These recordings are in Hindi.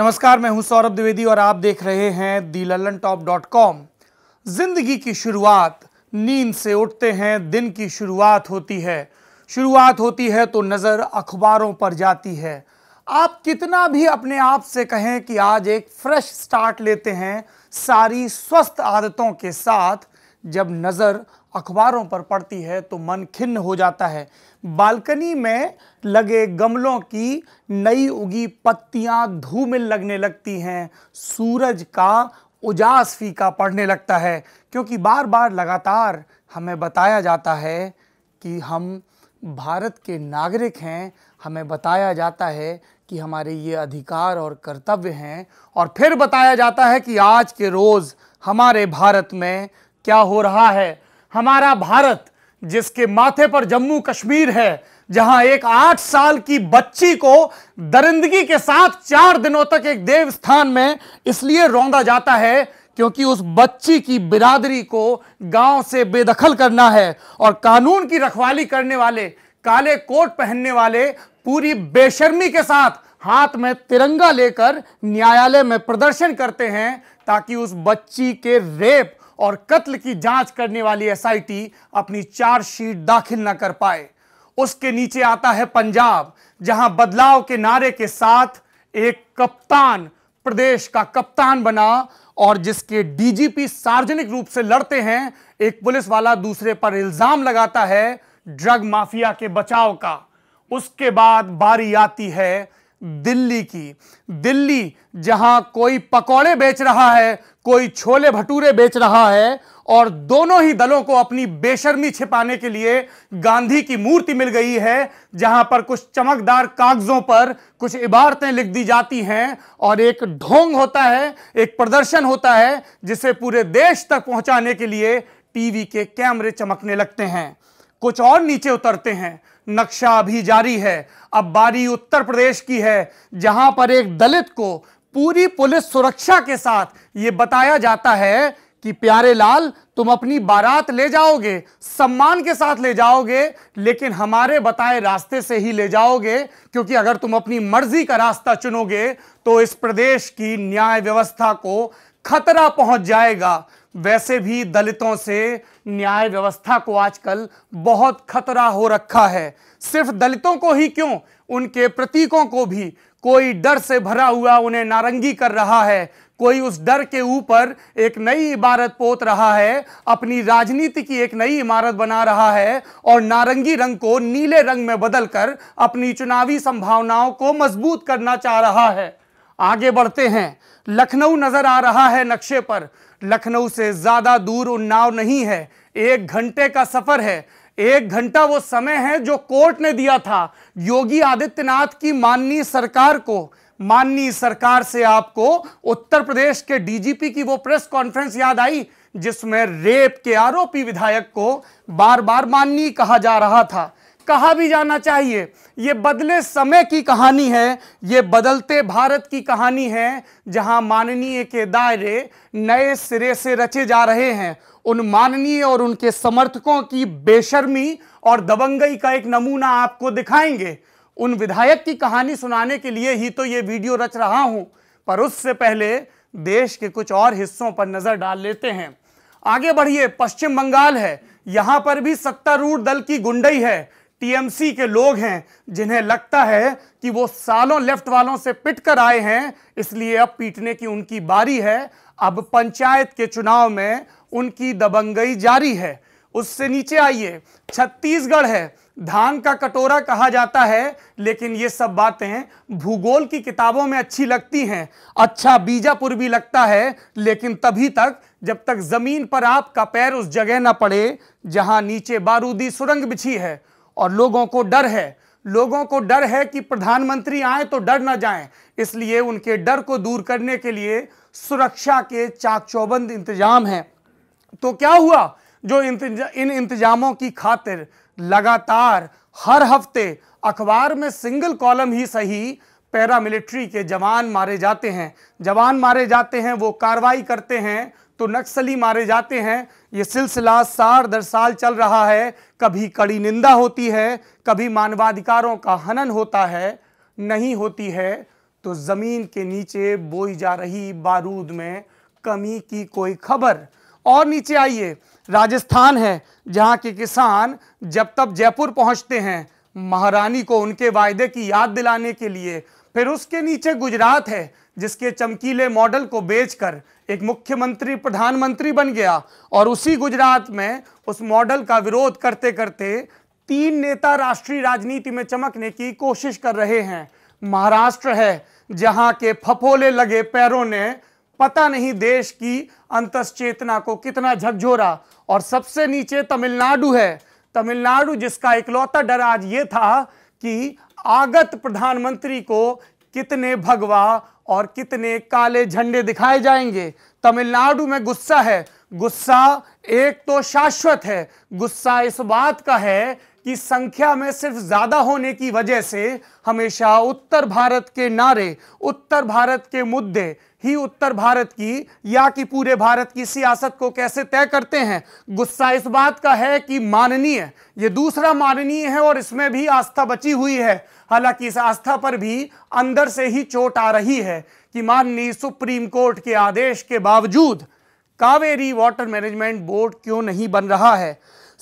नमस्कार मैं हूं सौरभ द्विवेदी और आप देख रहे हैं the Lallantop dot com जिंदगी की शुरुआत नींद से उठते हैं दिन की शुरुआत होती है शुरुआत होती है तो नज़र अखबारों पर जाती है आप कितना भी अपने आप से कहें कि आज एक फ्रेश स्टार्ट लेते हैं सारी स्वस्थ आदतों के साथ जब नज़र अखबारों पर पड़ती है तो मन खिन्न हो जाता है बालकनी में लगे गमलों की नई उगी पत्तियां धूमिल लगने लगती हैं सूरज का उजास फीका पड़ने लगता है क्योंकि बार बार लगातार हमें बताया जाता है कि हम भारत के नागरिक हैं हमें बताया जाता है कि हमारे ये अधिकार और कर्तव्य हैं और फिर बताया जाता है कि आज के रोज़ हमारे भारत में क्या हो रहा है हमारा भारत जिसके माथे पर जम्मू कश्मीर है जहां एक आठ साल की बच्ची को दरिंदगी के साथ चार दिनों तक एक देवस्थान में इसलिए रौंदा जाता है क्योंकि उस बच्ची की बिरादरी को गांव से बेदखल करना है और कानून की रखवाली करने वाले काले कोट पहनने वाले पूरी बेशर्मी के साथ हाथ में तिरंगा लेकर न्यायालय में प्रदर्शन करते हैं ताकि उस बच्ची के रेप और कत्ल की जांच करने वाली एसआईटी अपनी चार्जशीट दाखिल न कर पाए उसके नीचे आता है पंजाब जहां बदलाव के नारे के साथ एक कप्तान प्रदेश का कप्तान बना और जिसके डीजीपी सार्वजनिक रूप से लड़ते हैं एक पुलिस वाला दूसरे पर इल्जाम लगाता है ड्रग माफिया के बचाव का उसके बाद बारी आती है दिल्ली की दिल्ली जहां कोई पकौड़े बेच रहा है कोई छोले भटूरे बेच रहा है और दोनों ही दलों को अपनी बेशर्मी छिपाने के लिए गांधी की मूर्ति मिल गई है जहां पर कुछ चमकदार कागजों पर कुछ इबारतें लिख दी जाती हैं और एक ढोंग होता है एक प्रदर्शन होता है जिसे पूरे देश तक पहुंचाने के लिए टीवी के कैमरे चमकने लगते हैं कुछ और नीचे उतरते हैं नक्शा अभी जारी है अब बारी उत्तर प्रदेश की है जहां पर एक दलित को पूरी पुलिस सुरक्षा के साथ ये बताया जाता है कि प्यारे लाल तुम अपनी बारात ले जाओगे सम्मान के साथ ले जाओगे लेकिन हमारे बताए रास्ते से ही ले जाओगे क्योंकि अगर तुम अपनी मर्जी का रास्ता चुनोगे तो इस प्रदेश की न्याय व्यवस्था को खतरा पहुंच जाएगा वैसे भी दलितों से न्याय व्यवस्था को आजकल बहुत खतरा हो रखा है सिर्फ दलितों को ही क्यों उनके प्रतीकों को भी कोई डर से भरा हुआ उन्हें नारंगी कर रहा है कोई उस डर के ऊपर एक नई इबारत पोत रहा है अपनी राजनीति की एक नई इमारत बना रहा है और नारंगी रंग को नीले रंग में बदलकर अपनी चुनावी संभावनाओं को मजबूत करना चाह रहा है आगे बढ़ते हैं लखनऊ नजर आ रहा है नक्शे पर लखनऊ से ज्यादा दूर उन्नाव नहीं है एक घंटे का सफर है एक घंटा वो समय है जो कोर्ट ने दिया था योगी आदित्यनाथ की माननीय सरकार को माननीय सरकार से आपको उत्तर प्रदेश के डीजीपी की वो प्रेस कॉन्फ्रेंस याद आई जिसमें रेप के आरोपी विधायक को बार बार माननीय कहा जा रहा था कहा भी जाना चाहिए ये बदले समय की कहानी है ये बदलते भारत की कहानी है जहां माननीय के दायरे नए सिरे से रचे जा रहे हैं उन माननीय और उनके समर्थकों की बेशर्मी और दबंगई का एक नमूना आपको दिखाएंगे उन विधायक की कहानी सुनाने के लिए ही तो ये वीडियो रच रहा हूं पर उससे पहले देश के कुछ और हिस्सों पर नजर डाल लेते हैं आगे बढ़िए पश्चिम बंगाल है यहां पर भी सत्तारूढ़ दल की गुंडई है टीएमसी के लोग हैं जिन्हें लगता है कि वो सालों लेफ्ट वालों से पिट कर आए हैं इसलिए अब पीटने की उनकी बारी है अब पंचायत के चुनाव में उनकी दबंगई जारी है उससे नीचे आइए छत्तीसगढ़ है धान का कटोरा कहा जाता है लेकिन ये सब बातें भूगोल की किताबों में अच्छी लगती हैं अच्छा बीजापुर भी लगता है लेकिन तभी तक जब तक ज़मीन पर आपका पैर उस जगह ना पड़े जहां नीचे बारूदी सुरंग बिछी है और लोगों को डर है लोगों को डर है कि प्रधानमंत्री आए तो डर ना जाएं इसलिए उनके डर को दूर करने के लिए सुरक्षा के चाक चौबंद इंतजाम हैं तो क्या हुआ जो इंतजा, इन इंतजामों की खातिर लगातार हर हफ्ते अखबार में सिंगल कॉलम ही सही पैरामिलिट्री के जवान मारे जाते हैं जवान मारे जाते हैं वो कार्रवाई करते हैं तो नक्सली मारे जाते हैं ये सिलसिला साल दर साल चल रहा है कभी कड़ी निंदा होती है कभी मानवाधिकारों का हनन होता है नहीं होती है तो ज़मीन के नीचे बोई जा रही बारूद में कमी की कोई खबर और नीचे आइए राजस्थान है जहाँ के किसान जब तब जयपुर पहुँचते हैं महारानी को उनके वायदे की याद दिलाने के लिए फिर उसके नीचे गुजरात है जिसके चमकीले मॉडल को बेचकर एक मुख्यमंत्री प्रधानमंत्री बन गया और उसी गुजरात में उस मॉडल का विरोध करते करते तीन नेता राष्ट्रीय राजनीति में चमकने की कोशिश कर रहे हैं महाराष्ट्र है जहां के फफोले लगे पैरों ने पता नहीं देश की अंत चेतना को कितना झकझोरा और सबसे नीचे तमिलनाडु है तमिलनाडु जिसका इकलौता डर आज ये था कि आगत प्रधानमंत्री को कितने भगवा और कितने काले झंडे दिखाए जाएंगे तमिलनाडु में गुस्सा है गुस्सा एक तो शाश्वत है गुस्सा इस बात का है कि संख्या में सिर्फ ज़्यादा होने की वजह से हमेशा उत्तर भारत के नारे उत्तर भारत के मुद्दे ही उत्तर भारत की या कि पूरे भारत की सियासत को कैसे तय करते हैं गुस्सा इस बात का है कि माननीय ये दूसरा माननीय है और इसमें भी आस्था बची हुई है हालांकि इस आस्था पर भी अंदर से ही चोट आ रही है कि माननीय सुप्रीम कोर्ट के आदेश के बावजूद कावेरी वाटर मैनेजमेंट बोर्ड क्यों नहीं बन रहा है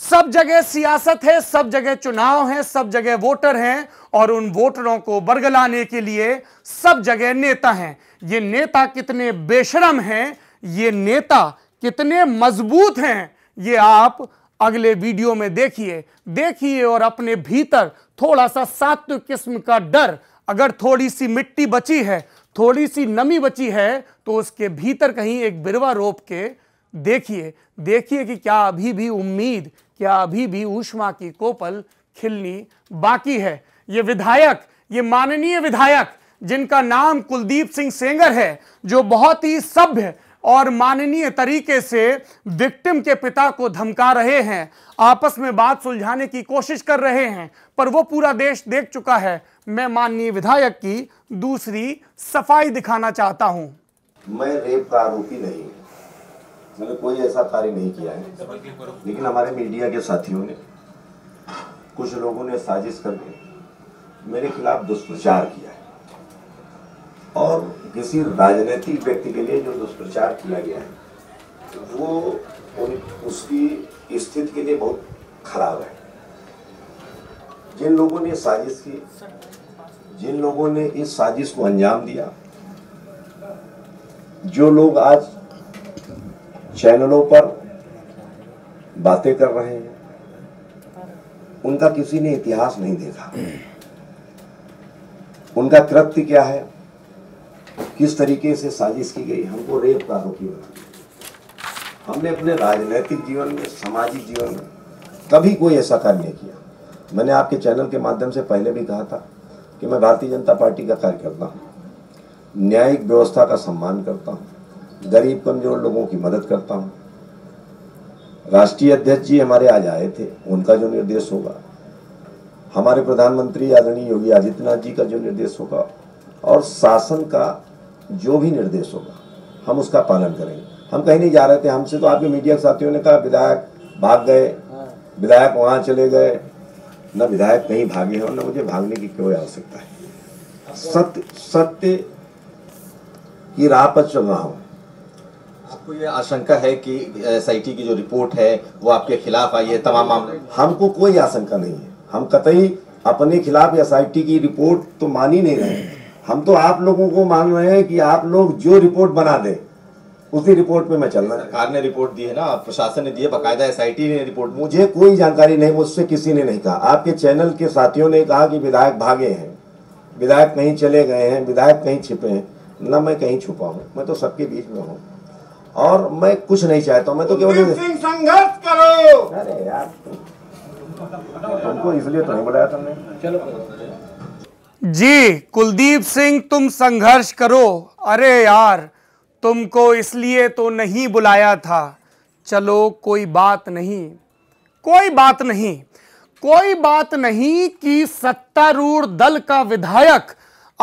सब जगह सियासत है सब जगह चुनाव है सब जगह वोटर हैं और उन वोटरों को बरगलाने के लिए सब जगह नेता हैं ये नेता कितने बेशरम हैं ये नेता कितने मजबूत हैं ये आप अगले वीडियो में देखिए देखिए और अपने भीतर थोड़ा सा सात्व किस्म का डर अगर थोड़ी सी मिट्टी बची है थोड़ी सी नमी बची है तो उसके भीतर कहीं एक बिरवा रोप के देखिए देखिए कि क्या अभी भी उम्मीद क्या अभी भी ऊष्मा की कोपल खिलनी बाकी है ये विधायक ये माननीय विधायक जिनका नाम कुलदीप सिंह सेंगर है जो बहुत ही सभ्य और माननीय तरीके से विक्टिम के पिता को धमका रहे हैं आपस में बात सुलझाने की कोशिश कर रहे हैं पर वो पूरा देश देख चुका है मैं माननीय विधायक की दूसरी सफाई दिखाना चाहता हूं मैं रेप का आरोपी नहीं मैंने कोई ऐसा कार्य नहीं किया है लेकिन हमारे मीडिया के साथियों ने कुछ लोगों ने साजिश करके मेरे खिलाफ दुष्प्रचार किया है और किसी राजनीतिक व्यक्ति के लिए जो दुष्प्रचार किया गया है वो उन उसकी स्थिति के लिए बहुत खराब है जिन लोगों ने साजिश की जिन लोगों ने इस साजिश को अंजाम दिया जो लोग आज चैनलों पर बातें कर रहे हैं उनका किसी ने इतिहास नहीं देखा उनका कृत्य क्या है किस तरीके से साजिश की गई हमको रेप का आरोपी बना हमने अपने राजनीतिक जीवन में सामाजिक जीवन में कभी कोई ऐसा कार्य नहीं किया मैंने आपके चैनल के माध्यम से पहले भी कहा था कि मैं भारतीय जनता पार्टी का कार्यकर्ता हूँ न्यायिक व्यवस्था का सम्मान करता हूँ गरीब कमजोर लोगों की मदद करता हूं राष्ट्रीय अध्यक्ष जी हमारे आज आए थे उनका जो निर्देश होगा हमारे प्रधानमंत्री आदरणीय योगी आदित्यनाथ जी का जो निर्देश होगा और शासन का जो भी निर्देश होगा हम उसका पालन करेंगे हम कहीं नहीं जा रहे थे हमसे तो आपके मीडिया साथियों ने कहा विधायक भाग गए हाँ। विधायक वहां चले गए न विधायक कहीं भागे हो न मुझे भागने की कोई आवश्यकता है सत्य सत्य की राह पर चल रहा हूं आपको ये आशंका है कि एसआईटी की जो रिपोर्ट है वो आपके खिलाफ आई है तमाम मामले हमको कोई आशंका नहीं है हम कतई अपने खिलाफ एसआईटी की रिपोर्ट तो मान ही नहीं रहे हम तो आप लोगों को मान रहे हैं कि आप लोग जो रिपोर्ट बना दे उसी रिपोर्ट पे मैं चल रहा सरकार ने रिपोर्ट दी है ना प्रशासन ने दी है बकायदा एसआईटी ने रिपोर्ट मुझे कोई जानकारी नहीं मुझसे किसी ने नहीं कहा आपके चैनल के साथियों ने कहा कि विधायक भागे हैं विधायक कहीं चले गए हैं विधायक कहीं छिपे हैं न मैं कहीं छुपा हूँ मैं तो सबके बीच में हूँ और मैं कुछ नहीं चाहता हूँ मैं तो केवल संघर्ष करो अरे यार तुमको इसलिए तो नहीं बुलाया तुमने चलो जी कुलदीप सिंह तुम संघर्ष करो अरे यार तुमको इसलिए तो नहीं बुलाया था चलो कोई बात नहीं कोई बात नहीं कोई बात नहीं कि सत्तारूढ़ दल का विधायक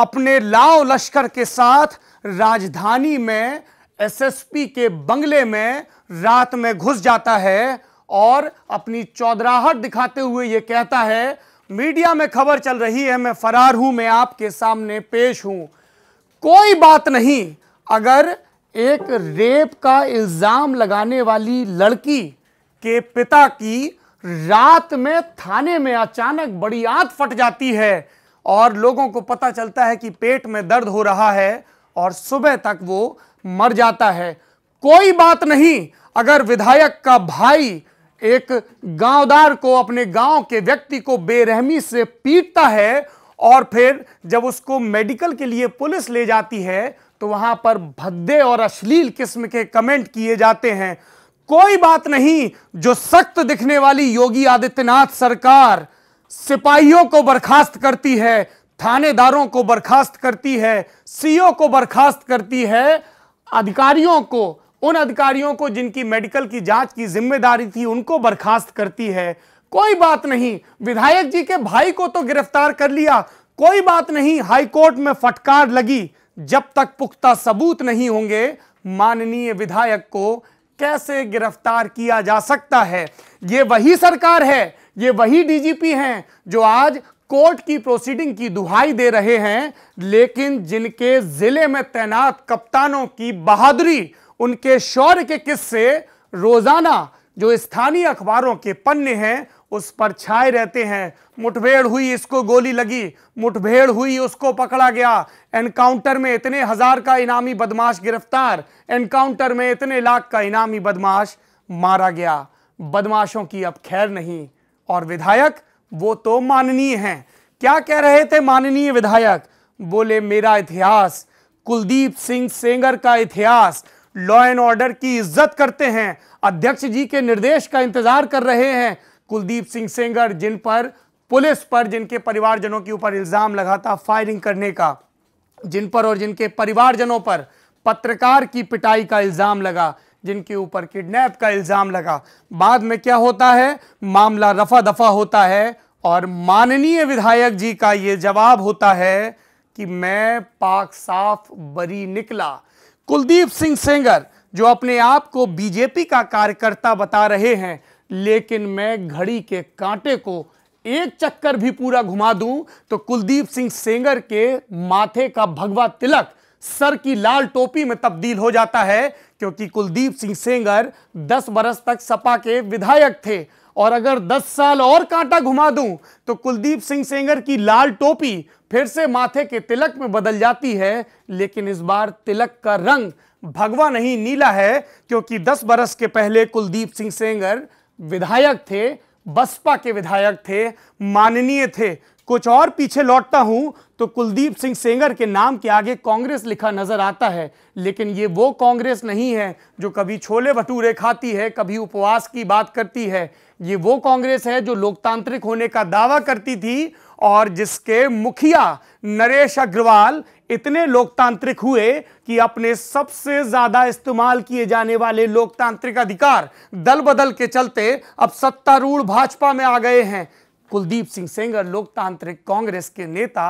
अपने लाव लश्कर के साथ राजधानी में एसएसपी के बंगले में रात में घुस जाता है और अपनी चौधराहट दिखाते हुए ये कहता है मीडिया में खबर चल रही है मैं फरार हूं मैं आपके सामने पेश हूं कोई बात नहीं अगर एक रेप का इल्ज़ाम लगाने वाली लड़की के पिता की रात में थाने में अचानक बड़ी आंत फट जाती है और लोगों को पता चलता है कि पेट में दर्द हो रहा है और सुबह तक वो मर जाता है कोई बात नहीं अगर विधायक का भाई एक गांवदार को अपने गांव के व्यक्ति को बेरहमी से पीटता है और फिर जब उसको मेडिकल के लिए पुलिस ले जाती है तो वहां पर भद्दे और अश्लील किस्म के कमेंट किए जाते हैं कोई बात नहीं जो सख्त दिखने वाली योगी आदित्यनाथ सरकार सिपाहियों को बर्खास्त करती है थानेदारों को बर्खास्त करती है सीओ को बर्खास्त करती है अधिकारियों को उन अधिकारियों को जिनकी मेडिकल की जांच की जिम्मेदारी थी उनको बर्खास्त करती है कोई बात नहीं विधायक जी के भाई को तो गिरफ्तार कर लिया कोई बात नहीं हाईकोर्ट में फटकार लगी जब तक पुख्ता सबूत नहीं होंगे माननीय विधायक को कैसे गिरफ्तार किया जा सकता है ये वही सरकार है ये वही डीजीपी हैं जो आज कोर्ट की प्रोसीडिंग की दुहाई दे रहे हैं लेकिन जिनके जिले में तैनात कप्तानों की बहादुरी उनके शौर्य के किस्से रोजाना जो स्थानीय अखबारों के पन्ने हैं उस पर छाए रहते हैं मुठभेड़ हुई इसको गोली लगी मुठभेड़ हुई उसको पकड़ा गया एनकाउंटर में इतने हजार का इनामी बदमाश गिरफ्तार एनकाउंटर में इतने लाख का इनामी बदमाश मारा गया बदमाशों की अब खैर नहीं और विधायक वो तो माननीय हैं क्या कह रहे थे माननीय विधायक बोले मेरा इतिहास कुलदीप सिंह सेंगर का इतिहास लॉ एंड ऑर्डर की इज्जत करते हैं अध्यक्ष जी के निर्देश का इंतजार कर रहे हैं कुलदीप सिंह सेंगर जिन पर पुलिस पर जिनके परिवारजनों के ऊपर इल्जाम लगा था फायरिंग करने का जिन पर और जिनके परिवारजनों पर पत्रकार की पिटाई का इल्जाम लगा जिनके ऊपर किडनैप का इल्जाम लगा बाद में क्या होता है मामला रफा दफा होता है और माननीय विधायक जी का ये जवाब होता है कि मैं पाक साफ बरी निकला कुलदीप सिंह सेंगर जो अपने आप को बीजेपी का कार्यकर्ता बता रहे हैं लेकिन मैं घड़ी के कांटे को एक चक्कर भी पूरा घुमा दूं तो कुलदीप सिंह सेंगर के माथे का भगवा तिलक सर की लाल टोपी में तब्दील हो जाता है क्योंकि कुलदीप सिंह सेंगर 10 बरस तक सपा के विधायक थे और अगर 10 साल और कांटा घुमा दूं तो कुलदीप सिंह सेंगर की लाल टोपी फिर से माथे के तिलक में बदल जाती है लेकिन इस बार तिलक का रंग भगवा नहीं नीला है क्योंकि 10 बरस के पहले कुलदीप सिंह सेंगर विधायक थे बसपा के विधायक थे माननीय थे कुछ और पीछे लौटता हूं तो कुलदीप सिंह सेंगर के नाम के आगे कांग्रेस लिखा नजर आता है लेकिन ये वो कांग्रेस नहीं है जो कभी छोले भटूरे खाती है कभी उपवास की बात करती है ये वो कांग्रेस है जो लोकतांत्रिक होने का दावा करती थी और जिसके मुखिया नरेश अग्रवाल इतने लोकतांत्रिक हुए कि अपने सबसे ज्यादा इस्तेमाल किए जाने वाले लोकतांत्रिक अधिकार दल बदल के चलते अब सत्तारूढ़ भाजपा में आ गए हैं कुलदीप सिंह सेंगर लोकतांत्रिक कांग्रेस के नेता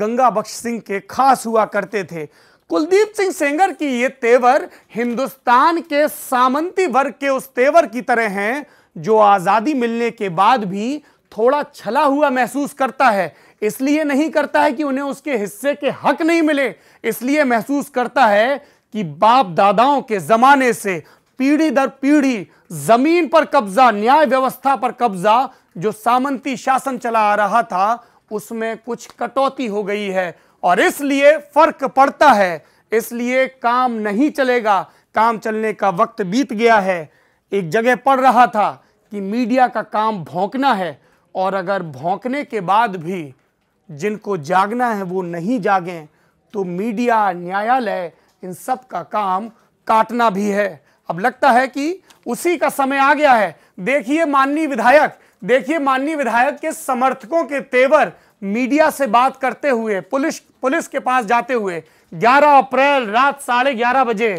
गंगा बख्श सिंह के खास हुआ करते थे कुलदीप सिंह सेंगर की ये तेवर हिंदुस्तान के सामंती वर्ग के उस तेवर की तरह हैं जो आज़ादी मिलने के बाद भी थोड़ा छला हुआ महसूस करता है इसलिए नहीं करता है कि उन्हें उसके हिस्से के हक नहीं मिले इसलिए महसूस करता है कि बाप दादाओं के ज़माने से पीढ़ी दर पीढ़ी ज़मीन पर कब्ज़ा न्याय व्यवस्था पर कब्ज़ा जो सामंती शासन चला आ रहा था उसमें कुछ कटौती हो गई है और इसलिए फर्क पड़ता है इसलिए काम नहीं चलेगा काम चलने का वक्त बीत गया है एक जगह पढ़ रहा था कि मीडिया का काम भौंकना है और अगर भौंकने के बाद भी जिनको जागना है वो नहीं जागें तो मीडिया न्यायालय इन सब का काम काटना भी है अब लगता है कि उसी का समय आ गया है देखिए माननीय विधायक देखिए माननीय विधायक के समर्थकों के तेवर मीडिया से बात करते हुए पुलिस पुलिस के पास जाते हुए 11 अप्रैल रात साढ़े ग्यारह बजे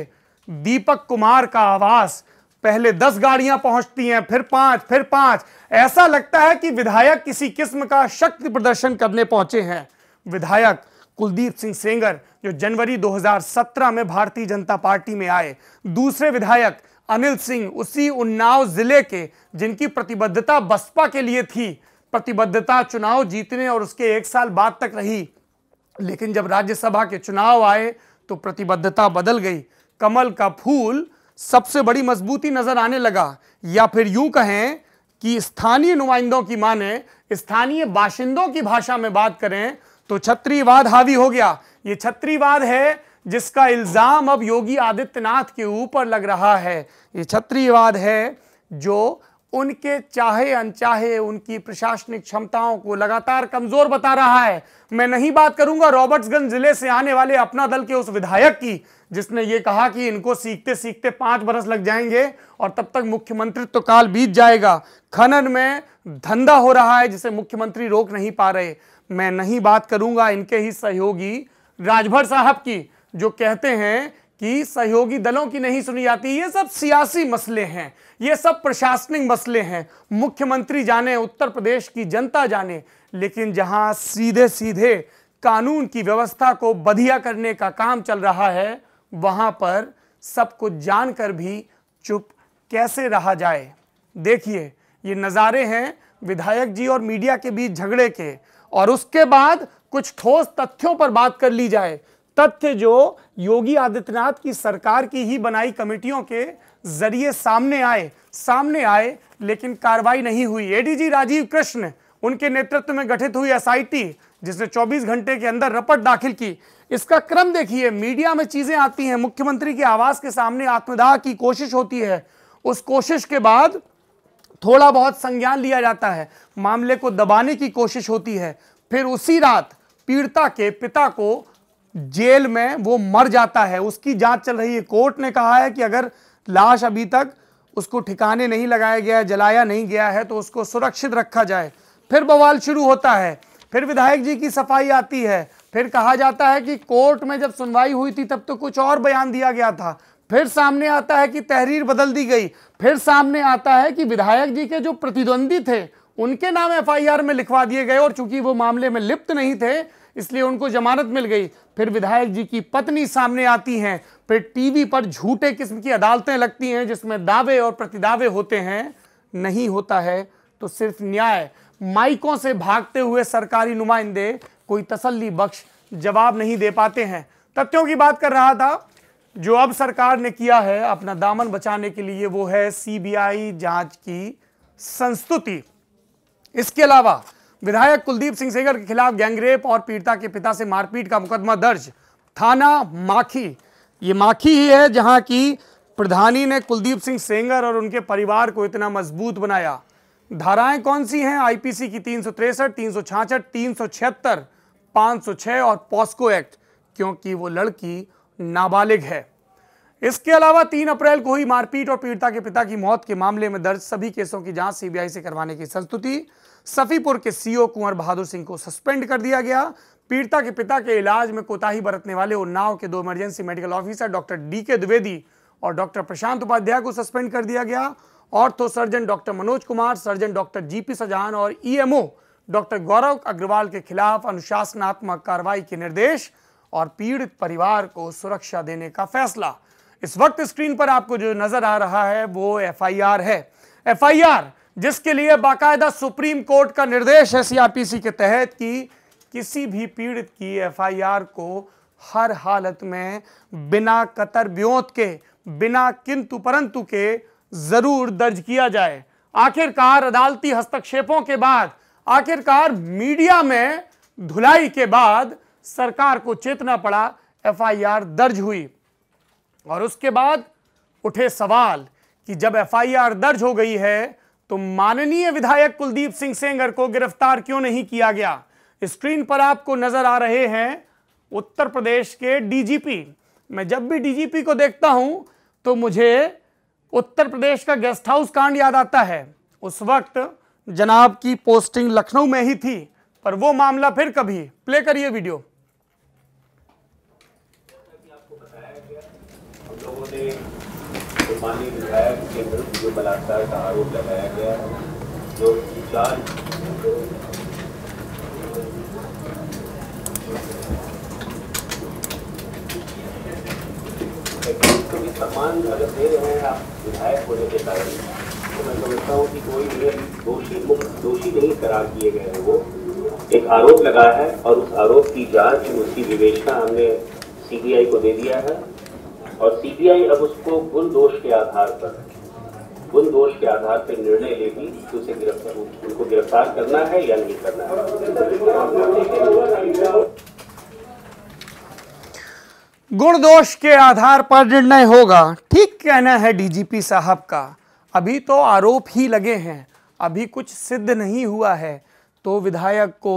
दीपक कुमार का आवास पहले दस गाड़ियां पहुंचती हैं फिर पांच फिर पांच ऐसा लगता है कि विधायक किसी किस्म का शक्ति प्रदर्शन करने पहुंचे हैं विधायक कुलदीप सिंह सेंगर जो जनवरी 2017 में भारतीय जनता पार्टी में आए दूसरे विधायक अनिल सिंह उसी उन्नाव जिले के जिनकी प्रतिबद्धता बसपा के लिए थी प्रतिबद्धता चुनाव जीतने और उसके एक साल बाद तक रही लेकिन जब राज्यसभा के चुनाव आए तो प्रतिबद्धता बदल गई कमल का फूल सबसे बड़ी मजबूती नजर आने लगा या फिर यूं कहें कि स्थानीय नुमाइंदों की माने स्थानीय बाशिंदों की भाषा में बात करें तो छत्रीवाद हावी हो गया ये छत्रीवाद है जिसका इल्ज़ाम अब योगी आदित्यनाथ के ऊपर लग रहा है ये क्षत्रियवाद है जो उनके चाहे अनचाहे उनकी प्रशासनिक क्षमताओं को लगातार कमजोर बता रहा है मैं नहीं बात करूंगा रॉबर्ट्सगंज जिले से आने वाले अपना दल के उस विधायक की जिसने ये कहा कि इनको सीखते सीखते पांच बरस लग जाएंगे और तब तक मुख्यमंत्री तो काल बीत जाएगा खनन में धंधा हो रहा है जिसे मुख्यमंत्री रोक नहीं पा रहे मैं नहीं बात करूंगा इनके ही सहयोगी राजभर साहब की जो कहते हैं कि सहयोगी दलों की नहीं सुनी जाती ये सब सियासी मसले हैं ये सब प्रशासनिक मसले हैं मुख्यमंत्री जाने उत्तर प्रदेश की जनता जाने लेकिन जहां सीधे सीधे कानून की व्यवस्था को बधिया करने का काम चल रहा है वहां पर सब कुछ जानकर भी चुप कैसे रहा जाए देखिए ये नज़ारे हैं विधायक जी और मीडिया के बीच झगड़े के और उसके बाद कुछ ठोस तथ्यों पर बात कर ली जाए तथ्य जो योगी आदित्यनाथ की सरकार की ही बनाई कमेटियों के जरिए सामने आए सामने आए लेकिन कार्रवाई नहीं हुई एडीजी राजीव कृष्ण उनके नेतृत्व में गठित हुई एसआईटी जिसने 24 घंटे के अंदर रपट दाखिल की इसका क्रम देखिए मीडिया में चीजें आती हैं मुख्यमंत्री के आवास के सामने आत्मदाह की कोशिश होती है उस कोशिश के बाद थोड़ा बहुत संज्ञान लिया जाता है मामले को दबाने की कोशिश होती है फिर उसी रात पीड़िता के पिता को जेल में वो मर जाता है उसकी जांच चल रही है कोर्ट ने कहा है कि अगर लाश अभी तक उसको ठिकाने नहीं लगाया गया है जलाया नहीं गया है तो उसको सुरक्षित रखा जाए फिर बवाल शुरू होता है फिर विधायक जी की सफाई आती है फिर कहा जाता है कि कोर्ट में जब सुनवाई हुई थी तब तो कुछ और बयान दिया गया था फिर सामने आता है कि तहरीर बदल दी गई फिर सामने आता है कि विधायक जी के जो प्रतिद्वंदी थे उनके नाम एफआईआर में लिखवा दिए गए और चूंकि वो मामले में लिप्त नहीं थे इसलिए उनको जमानत मिल गई फिर विधायक जी की पत्नी सामने आती हैं फिर टीवी पर झूठे किस्म की अदालतें लगती हैं जिसमें दावे और प्रतिदावे होते हैं नहीं होता है तो सिर्फ न्याय माइकों से भागते हुए सरकारी नुमाइंदे कोई तसल्ली बख्श जवाब नहीं दे पाते हैं तथ्यों की बात कर रहा था जो अब सरकार ने किया है अपना दामन बचाने के लिए वो है सीबीआई जांच की संस्तुति इसके अलावा विधायक कुलदीप सिंह सेंगर के खिलाफ गैंगरेप और पीड़िता के पिता से मारपीट का मुकदमा दर्ज थाना माखी ये माखी ही है जहां की प्रधानी ने कुलदीप सिंह सेंगर और उनके परिवार को इतना मजबूत बनाया धाराएं कौन सी हैं आईपीसी की तीन सौ तिरसठ तीन सौ छाछठ तीन सौ छिहत्तर पाँच सौ छः और पॉस्को एक्ट क्योंकि वो लड़की नाबालिग है इसके अलावा तीन अप्रैल को हुई मारपीट और पीड़िता के पिता की मौत के मामले में दर्ज सभी केसों की जांच सीबीआई से करवाने की संस्तुति सफीपुर के सीओ कुंवर बहादुर सिंह को सस्पेंड कर दिया गया पीड़िता के पिता के इलाज में कोताही बरतने वाले उन्नाव के दो emergency medical officer doctor D K Dwivedi और डॉक्टर प्रशांत उपाध्याय को सस्पेंड कर दिया गया तो surgeon doctor Manoj Kumar surgeon doctor G P Sajan और EMO e doctor Gaurav Agarwal के खिलाफ अनुशासनात्मक कार्रवाई के निर्देश और पीड़ित परिवार को सुरक्षा देने का फैसला इस वक्त स्क्रीन पर आपको जो नजर आ रहा है वो एफ है एफ जिसके लिए बाकायदा सुप्रीम कोर्ट का निर्देश है सीआरपीसी के तहत कि किसी भी पीड़ित की एफआईआर को हर हालत में बिना कतर ब्योत के बिना किंतु परंतु के जरूर दर्ज किया जाए आखिरकार अदालती हस्तक्षेपों के बाद आखिरकार मीडिया में धुलाई के बाद सरकार को चेतना पड़ा एफआईआर दर्ज हुई और उसके बाद उठे सवाल कि जब एफआईआर दर्ज हो गई है तो माननीय विधायक कुलदीप सिंह सेंगर को गिरफ्तार क्यों नहीं किया गया स्क्रीन पर आपको नजर आ रहे हैं उत्तर प्रदेश के डीजीपी मैं जब भी डीजीपी को देखता हूं तो मुझे उत्तर प्रदेश का गेस्ट हाउस कांड याद आता है उस वक्त जनाब की पोस्टिंग लखनऊ में ही थी पर वो मामला फिर कभी प्ले करिए वीडियो माननीय विधायक के विरुद्ध जो बलात्कार का आरोप लगाया गया है जो चार सम्मान अगर दे रहे हैं आप विधायक होने के कारण तो मैं समझता हूँ कि कोई भी दोषी मुक्त दोषी नहीं करार किए गए हैं वो एक आरोप लगा है और उस आरोप की जांच उसकी विवेचना हमने सीबीआई को दे दिया है और सीबीआई अब उसको गुण दोष के आधार पर गुण दोष के आधार पर निर्णय लेगी कि उसे गिरफ्तार उनको गिरफ्तार करना है या नहीं करना है गुण दोष के आधार पर निर्णय होगा ठीक कहना है डीजीपी साहब का अभी तो आरोप ही लगे हैं अभी कुछ सिद्ध नहीं हुआ है तो विधायक को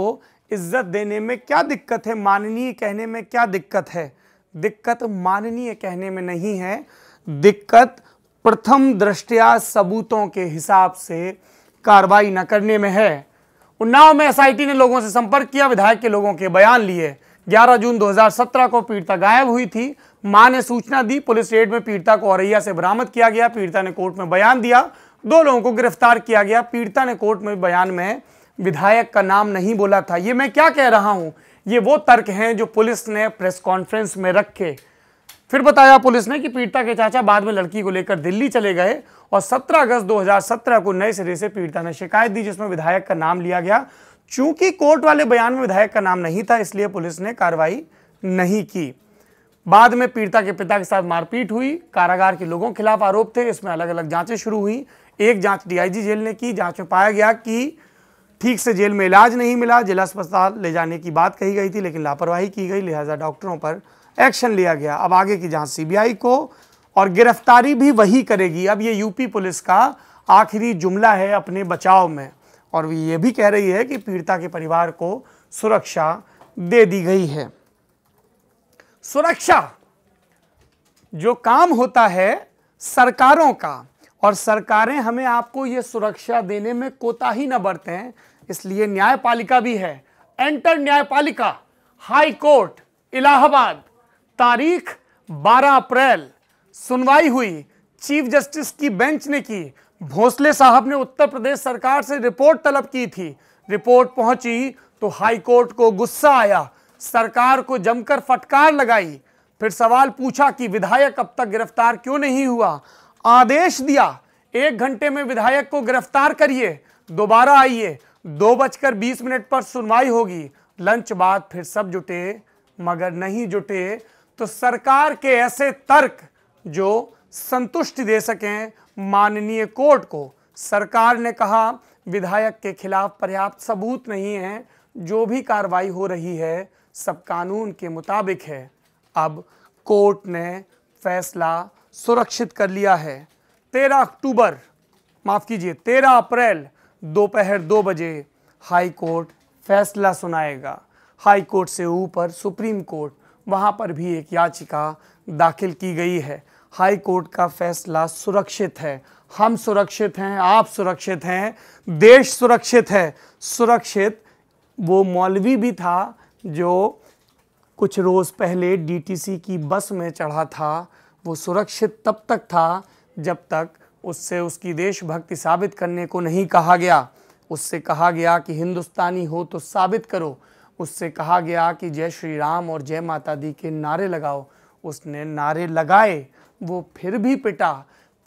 इज्जत देने में क्या दिक्कत है माननीय कहने में क्या दिक्कत है दिक्कत माननीय कहने में नहीं है दिक्कत प्रथम दृष्टया सबूतों के हिसाब से कार्रवाई न करने में है उन्नाव में एसआईटी ने लोगों से संपर्क किया विधायक के लोगों के बयान लिए 11 जून 2017 को पीड़िता गायब हुई थी मां ने सूचना दी पुलिस रेड में पीड़िता को औरैया से बरामद किया गया पीड़िता ने कोर्ट में बयान दिया दो लोगों को गिरफ्तार किया गया पीड़िता ने कोर्ट में बयान में विधायक का नाम नहीं बोला था ये मैं क्या कह रहा हूं ये वो तर्क हैं जो पुलिस ने प्रेस कॉन्फ्रेंस में रखे फिर बताया पुलिस ने कि पीड़िता के चाचा बाद में लड़की को लेकर दिल्ली चले गए और 17 अगस्त 2017 को नए सिरे से पीड़िता ने शिकायत दी जिसमें विधायक का नाम लिया गया चूंकि कोर्ट वाले बयान में विधायक का नाम नहीं था इसलिए पुलिस ने कार्रवाई नहीं की बाद में पीड़िता के पिता के साथ मारपीट हुई कारागार के लोगों के खिलाफ आरोप थे इसमें अलग अलग जांचें शुरू हुई एक जांच डीआईजी जेल ने की जांच में पाया गया कि ठीक से जेल में इलाज नहीं मिला जिला अस्पताल ले जाने की बात कही गई थी लेकिन लापरवाही की गई लिहाजा डॉक्टरों पर एक्शन लिया गया अब आगे की जांच सीबीआई को और गिरफ्तारी भी वही करेगी अब ये यूपी पुलिस का आखिरी जुमला है अपने बचाव में और ये भी कह रही है कि पीड़िता के परिवार को सुरक्षा दे दी गई है सुरक्षा जो काम होता है सरकारों का और सरकारें हमें आपको ये सुरक्षा देने में कोताही न बरतें इसलिए न्यायपालिका भी है एंटर न्यायपालिका हाई कोर्ट इलाहाबाद तारीख 12 अप्रैल सुनवाई हुई चीफ जस्टिस की बेंच ने की भोसले साहब ने उत्तर प्रदेश सरकार से रिपोर्ट तलब की थी रिपोर्ट पहुंची तो हाई कोर्ट को गुस्सा आया सरकार को जमकर फटकार लगाई फिर सवाल पूछा कि विधायक अब तक गिरफ्तार क्यों नहीं हुआ आदेश दिया एक घंटे में विधायक को गिरफ्तार करिए दोबारा आइए दो बजकर बीस मिनट पर सुनवाई होगी लंच बाद फिर सब जुटे मगर नहीं जुटे तो सरकार के ऐसे तर्क जो संतुष्टि दे सकें माननीय कोर्ट को सरकार ने कहा विधायक के खिलाफ पर्याप्त सबूत नहीं है जो भी कार्रवाई हो रही है सब कानून के मुताबिक है अब कोर्ट ने फैसला सुरक्षित कर लिया है तेरह अक्टूबर माफ़ कीजिए तेरह अप्रैल दोपहर दो बजे हाई कोर्ट फैसला सुनाएगा हाई कोर्ट से ऊपर सुप्रीम कोर्ट वहाँ पर भी एक याचिका दाखिल की गई है हाई कोर्ट का फैसला सुरक्षित है हम सुरक्षित हैं आप सुरक्षित हैं देश सुरक्षित है सुरक्षित वो मौलवी भी था जो कुछ रोज़ पहले डीटीसी की बस में चढ़ा था वो सुरक्षित तब तक था जब तक उससे उसकी देशभक्ति साबित करने को नहीं कहा गया उससे कहा गया कि हिंदुस्तानी हो तो साबित करो उससे कहा गया कि जय श्री राम और जय माता दी के नारे लगाओ उसने नारे लगाए वो फिर भी पिटा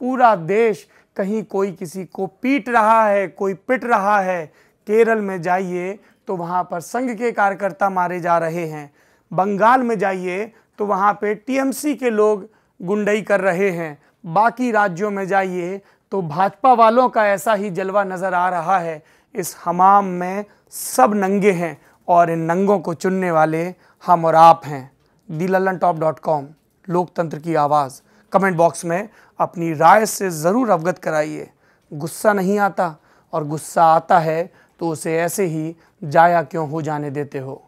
पूरा देश कहीं कोई किसी को पीट रहा है कोई पिट रहा है केरल में जाइए तो वहाँ पर संघ के कार्यकर्ता मारे जा रहे हैं बंगाल में जाइए तो वहाँ पे टीएमसी के लोग गुंडई कर रहे हैं बाकी राज्यों में जाइए तो भाजपा वालों का ऐसा ही जलवा नज़र आ रहा है इस हमाम में सब नंगे हैं और इन नंगों को चुनने वाले हम और आप हैं the Lallantop dot com लोकतंत्र की आवाज़ कमेंट बॉक्स में अपनी राय से ज़रूर अवगत कराइए गुस्सा नहीं आता और गुस्सा आता है तो उसे ऐसे ही जाया क्यों हो जाने देते हो